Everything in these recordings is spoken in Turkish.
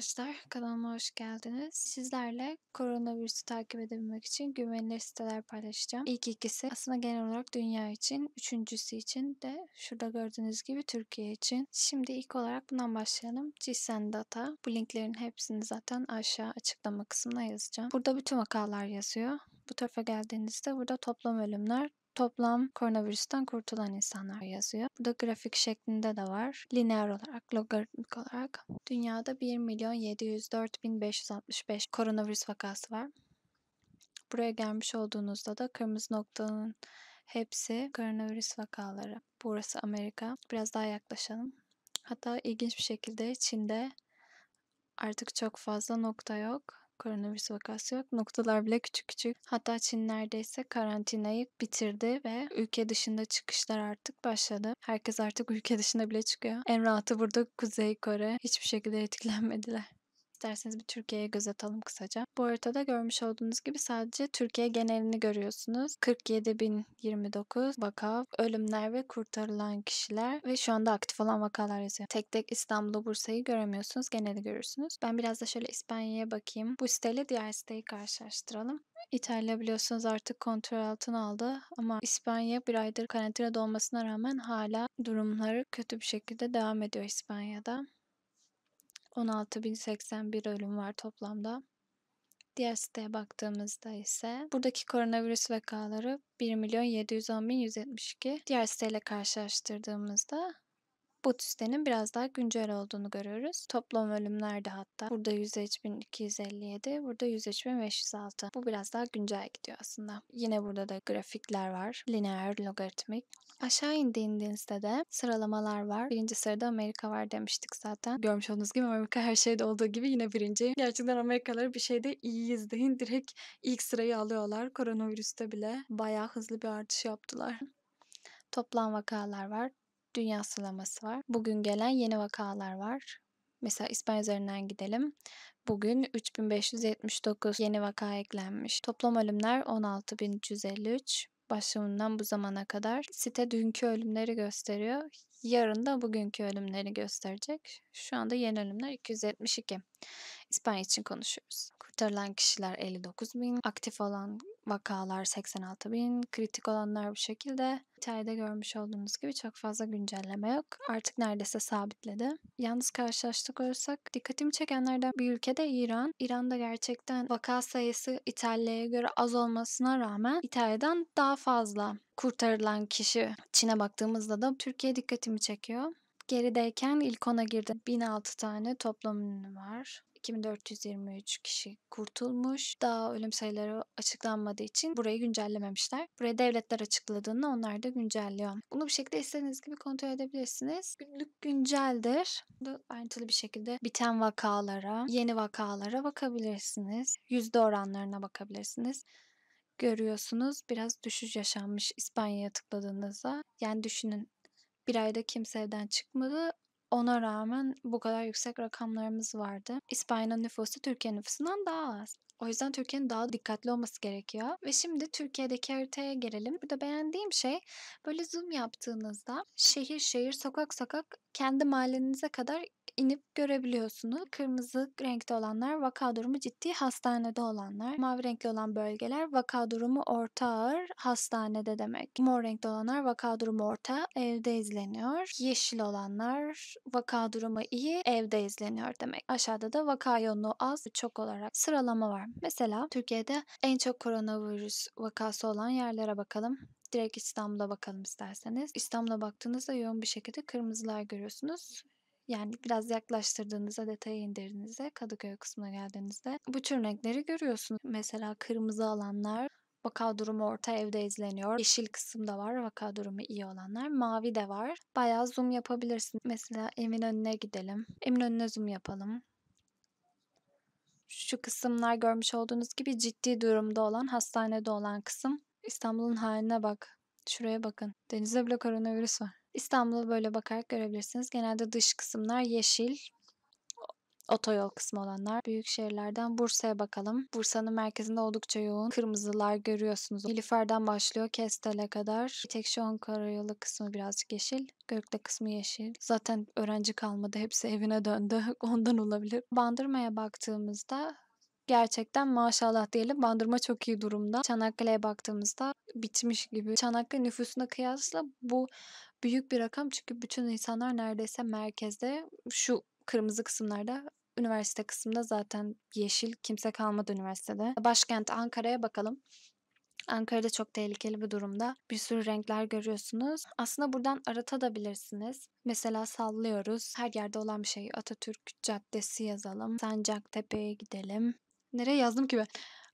arkadaşlar, kanalıma hoş geldiniz. Sizlerle koronavirüsü takip edebilmek için güvenilir siteler paylaşacağım. İlk ikisi aslında genel olarak dünya için, üçüncüsü için de şurada gördüğünüz gibi Türkiye için. Şimdi ilk olarak bundan başlayalım. GSN Data. Bu linklerin hepsini zaten aşağı açıklama kısmına yazacağım. Burada bütün vakalar yazıyor. Bu tarafa geldiğinizde burada toplam ölümler, toplam koronavirüsten kurtulan insanlar yazıyor. Burada grafik şeklinde de var. Lineer olarak, logaritmik olarak. Dünyada 1 milyon 704 bin 565 koronavirüs vakası var. Buraya gelmiş olduğunuzda da kırmızı noktanın hepsi koronavirüs vakaları. Burası Amerika. Biraz daha yaklaşalım. Hatta ilginç bir şekilde Çin'de artık çok fazla nokta yok koronavirüs vakası yok. Noktalar bile küçük küçük. Hatta Çin neredeyse karantinayı bitirdi ve ülke dışında çıkışlar artık başladı. Herkes artık ülke dışına bile çıkıyor. En rahatı burada Kuzey Kore. Hiçbir şekilde etkilenmediler. İsterseniz bir Türkiye'ye göz atalım kısaca. Bu haritada görmüş olduğunuz gibi sadece Türkiye genelini görüyorsunuz. 47.029 vaka, ölümler ve kurtarılan kişiler ve şu anda aktif olan vakalar yazıyor. Tek tek İstanbul'u, Bursa'yı göremiyorsunuz. Geneli görürsünüz. Ben biraz da şöyle İspanya'ya bakayım. Bu siteyle diğer siteyi karşılaştıralım. İtalya biliyorsunuz artık kontrol altına aldı ama İspanya bir aydır karantinada olmasına rağmen hala durumları kötü bir şekilde devam ediyor İspanya'da. 16.081 ölüm var toplamda. Diğer siteye baktığımızda ise buradaki koronavirüs vakaları 1 Diğer siteyle karşılaştırdığımızda bu tüstenin biraz daha güncel olduğunu görüyoruz. Toplam ölümlerde hatta burada 103257, burada 103506. Bu biraz daha güncel gidiyor aslında. Yine burada da grafikler var. Lineer, logaritmik. Aşağı indiğinizde de sıralamalar var. Birinci sırada Amerika var demiştik zaten. Görmüş olduğunuz gibi Amerika her şeyde olduğu gibi yine birinci. Gerçekten Amerikalılar bir şeyde iyiyiz deyin. Direkt ilk sırayı alıyorlar. Koronavirüste bile bayağı hızlı bir artış yaptılar. Toplam vakalar var dünya sıralaması var. Bugün gelen yeni vakalar var. Mesela İspanya üzerinden gidelim. Bugün 3579 yeni vaka eklenmiş. Toplam ölümler 16353. Başlamandan bu zamana kadar site dünkü ölümleri gösteriyor. Yarın da bugünkü ölümleri gösterecek. Şu anda yeni ölümler 272. İspanya için konuşuyoruz. Kurtarılan kişiler 59 bin, aktif olan vakalar 86 bin. Kritik olanlar bu şekilde. İtalya'da görmüş olduğunuz gibi çok fazla güncelleme yok. Artık neredeyse sabitledi. Yalnız karşılaştık olursak dikkatimi çekenlerden bir ülkede İran. İran'da gerçekten vaka sayısı İtalya'ya göre az olmasına rağmen İtalya'dan daha fazla kurtarılan kişi Çin'e baktığımızda da Türkiye dikkatimi çekiyor. Gerideyken ilk ona girdi. 1006 tane toplam ünlü var. 2423 kişi kurtulmuş. Daha ölüm sayıları açıklanmadığı için burayı güncellememişler. Buraya devletler açıkladığında onlar da güncelliyor. Bunu bir şekilde istediğiniz gibi kontrol edebilirsiniz. Günlük günceldir. Burada ayrıntılı bir şekilde biten vakalara, yeni vakalara bakabilirsiniz. Yüzde oranlarına bakabilirsiniz görüyorsunuz. Biraz düşüş yaşanmış İspanya'ya tıkladığınızda. Yani düşünün bir ayda kimse evden çıkmadı ona rağmen bu kadar yüksek rakamlarımız vardı. İspanya'nın nüfusu Türkiye nüfusundan daha az. O yüzden Türkiye'nin daha dikkatli olması gerekiyor. Ve şimdi Türkiye'deki haritaya gelelim. Burada beğendiğim şey böyle zoom yaptığınızda şehir şehir, sokak sokak kendi mahallenize kadar inip görebiliyorsunuz. Kırmızı renkte olanlar vaka durumu ciddi hastanede olanlar. Mavi renkli olan bölgeler vaka durumu orta ağır hastanede demek. Mor renkte olanlar vaka durumu orta evde izleniyor. Yeşil olanlar vaka durumu iyi evde izleniyor demek. Aşağıda da vaka yoğunluğu az çok olarak sıralama var istiyorum. Mesela Türkiye'de en çok koronavirüs vakası olan yerlere bakalım direkt İstanbul'a bakalım isterseniz. İstanbul'a baktığınızda yoğun bir şekilde kırmızılar görüyorsunuz. Yani biraz yaklaştırdığınızda, detaya indirdiğinizde, Kadıköy kısmına geldiğinizde bu tür renkleri görüyorsunuz. Mesela kırmızı alanlar vaka durumu orta evde izleniyor. Yeşil kısımda var vaka durumu iyi olanlar. Mavi de var. Bayağı zoom yapabilirsiniz. Mesela Eminönü'ne gidelim. Eminönü'ne zoom yapalım şu kısımlar görmüş olduğunuz gibi ciddi durumda olan hastanede olan kısım. İstanbul'un haline bak. Şuraya bakın. Denize bile koronavirüs var. İstanbul'a böyle bakarak görebilirsiniz. Genelde dış kısımlar yeşil otoyol kısmı olanlar. Büyük şehirlerden Bursa'ya bakalım. Bursa'nın merkezinde oldukça yoğun. Kırmızılar görüyorsunuz. Nilüfer'den başlıyor Kestel'e kadar. Bir tek şu an karayolu kısmı birazcık yeşil. Gökte kısmı yeşil. Zaten öğrenci kalmadı. Hepsi evine döndü. Ondan olabilir. Bandırma'ya baktığımızda gerçekten maşallah diyelim bandırma çok iyi durumda. Çanakkale'ye baktığımızda bitmiş gibi. Çanakkale nüfusuna kıyasla bu büyük bir rakam çünkü bütün insanlar neredeyse merkezde şu kırmızı kısımlarda üniversite kısmında zaten yeşil kimse kalmadı üniversitede. Başkent Ankara'ya bakalım. Ankara'da çok tehlikeli bir durumda. Bir sürü renkler görüyorsunuz. Aslında buradan aratabilirsiniz. Mesela sallıyoruz. Her yerde olan bir şey. Atatürk Caddesi yazalım. Sancaktepe'ye gidelim. Nereye yazdım ki ben?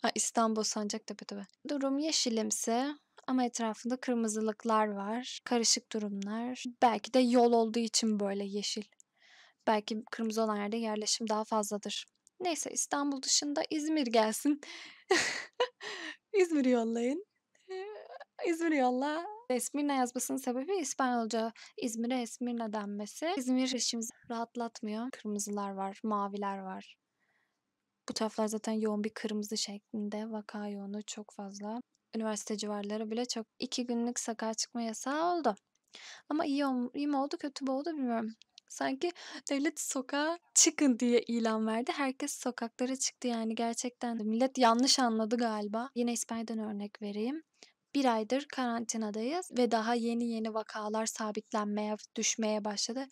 Ha, İstanbul Sancaktepe tabii. Durum yeşilimsi ama etrafında kırmızılıklar var. Karışık durumlar. Belki de yol olduğu için böyle yeşil. Belki kırmızı olan yerde yerleşim daha fazladır. Neyse İstanbul dışında İzmir gelsin. İzmir yollayın. İzmir yolla. Esmirne yazmasının sebebi İspanyolca İzmir'e Esmirne denmesi. İzmir işimizi rahatlatmıyor. Kırmızılar var, maviler var. Bu taraflar zaten yoğun bir kırmızı şeklinde. Vaka yoğunluğu çok fazla. Üniversite civarları bile çok iki günlük sakar çıkma yasağı oldu. Ama iyi, iyi mi oldu kötü mü oldu bilmiyorum. Sanki devlet sokağa çıkın diye ilan verdi. Herkes sokaklara çıktı yani gerçekten. Millet yanlış anladı galiba. Yine İspanya'dan örnek vereyim. Bir aydır karantinadayız ve daha yeni yeni vakalar sabitlenmeye, düşmeye başladı.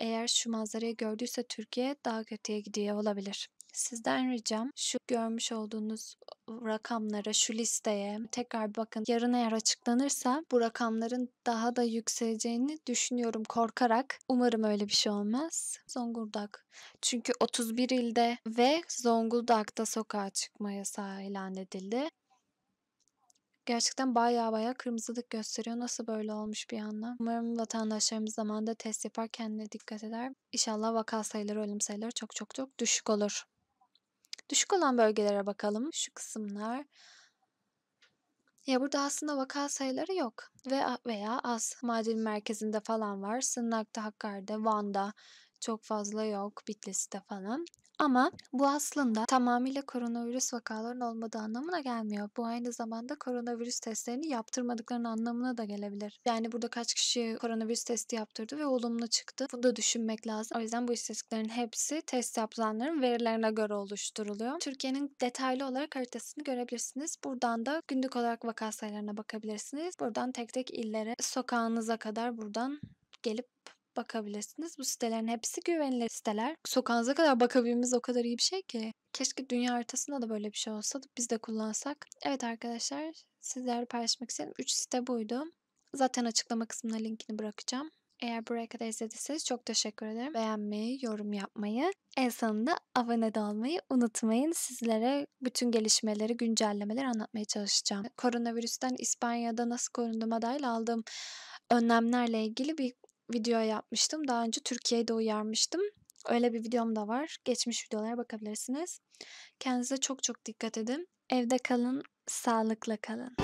Eğer şu manzarayı gördüyse Türkiye daha kötüye gidiyor olabilir. Sizden ricam şu görmüş olduğunuz rakamlara, şu listeye tekrar bakın. Yarın eğer açıklanırsa bu rakamların daha da yükseleceğini düşünüyorum korkarak. Umarım öyle bir şey olmaz. Zonguldak. Çünkü 31 ilde ve Zonguldak'ta sokağa çıkma yasağı ilan edildi. Gerçekten baya baya kırmızılık gösteriyor. Nasıl böyle olmuş bir anda? Umarım vatandaşlarımız zamanında test yapar kendine dikkat eder. İnşallah vaka sayıları, ölüm sayıları çok çok çok düşük olur. Düşük olan bölgelere bakalım. Şu kısımlar. Ya burada aslında vaka sayıları yok ve veya az. Mardin merkezinde falan var. Sırnak'ta, Hakkari'de, Van'da, çok fazla yok Bitlis'te falan. Ama bu aslında tamamıyla koronavirüs vakalarının olmadığı anlamına gelmiyor. Bu aynı zamanda koronavirüs testlerini yaptırmadıklarının anlamına da gelebilir. Yani burada kaç kişi koronavirüs testi yaptırdı ve olumlu çıktı. Bunu da düşünmek lazım. O yüzden bu istatistiklerin hepsi test yapılanların verilerine göre oluşturuluyor. Türkiye'nin detaylı olarak haritasını görebilirsiniz. Buradan da günlük olarak vaka sayılarına bakabilirsiniz. Buradan tek tek illere, sokağınıza kadar buradan gelip bakabilirsiniz. Bu sitelerin hepsi güvenilir siteler. Sokağınıza kadar bakabilmemiz o kadar iyi bir şey ki. Keşke dünya haritasında da böyle bir şey olsa da biz de kullansak. Evet arkadaşlar sizlerle paylaşmak istediğim 3 site buydu. Zaten açıklama kısmına linkini bırakacağım. Eğer buraya kadar izlediyseniz çok teşekkür ederim. Beğenmeyi, yorum yapmayı, en sonunda abone de olmayı unutmayın. Sizlere bütün gelişmeleri, güncellemeleri anlatmaya çalışacağım. Koronavirüsten İspanya'da nasıl korunduğuma dair aldığım önlemlerle ilgili bir video yapmıştım. Daha önce Türkiye'yi de uyarmıştım. Öyle bir videom da var. Geçmiş videolara bakabilirsiniz. Kendinize çok çok dikkat edin. Evde kalın, sağlıkla kalın.